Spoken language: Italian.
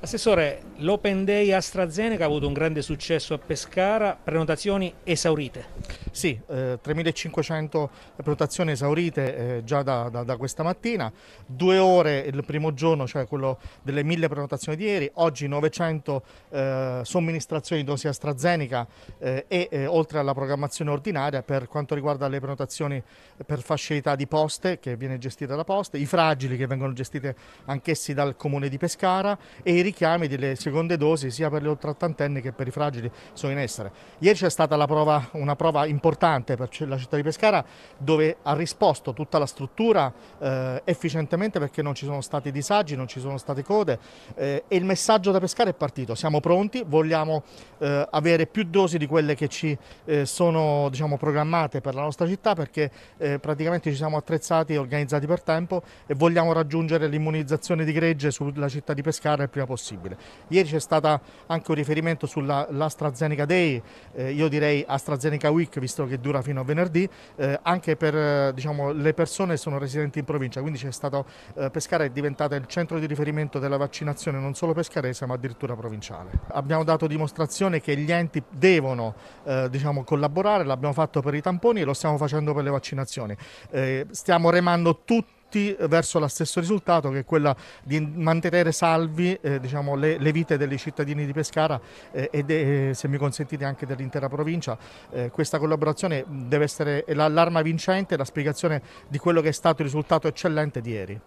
Assessore, l'Open Day AstraZeneca ha avuto un grande successo a Pescara, prenotazioni esaurite. Sì, eh, 3.500 prenotazioni esaurite eh, già da, da, da, questa mattina, due ore il primo giorno, cioè quello delle 1.000 prenotazioni di ieri, oggi 900 eh, somministrazioni di dosi AstraZeneca eh, e eh, oltre alla programmazione ordinaria per quanto riguarda le prenotazioni per facilità di poste che viene gestita da poste, i fragili che vengono gestite anch'essi dal comune di Pescara e i richiami delle seconde dosi sia per gli oltre ottantenni che per i fragili sono in essere. Ieri c'è stata prova, una prova importante importante per la città di Pescara dove ha risposto tutta la struttura eh, efficientemente perché non ci sono stati disagi, non ci sono state code eh, e il messaggio da Pescara è partito, siamo pronti, vogliamo eh, avere più dosi di quelle che ci eh, sono diciamo, programmate per la nostra città perché eh, praticamente ci siamo attrezzati e organizzati per tempo e vogliamo raggiungere l'immunizzazione di gregge sulla città di Pescara il prima possibile. Ieri c'è stato anche un riferimento sull'AstraZeneca Day, eh, io direi AstraZeneca Week visto previsto che dura fino a venerdì eh, anche per eh, diciamo, le persone che sono residenti in provincia, quindi c'è stato eh, Pescara è diventata il centro di riferimento della vaccinazione non solo pescarese ma addirittura provinciale. Abbiamo dato dimostrazione che gli enti devono eh, diciamo, collaborare, l'abbiamo fatto per i tamponi e lo stiamo facendo per le vaccinazioni. Eh, stiamo remando tutti tutti verso lo stesso risultato che è quello di mantenere salvi eh, diciamo, le, le, vite dei cittadini di Pescara eh, e de, eh, se mi consentite anche dell'intera provincia. Eh, questa collaborazione deve essere l'arma vincente, la spiegazione di quello che è stato il risultato eccellente di ieri.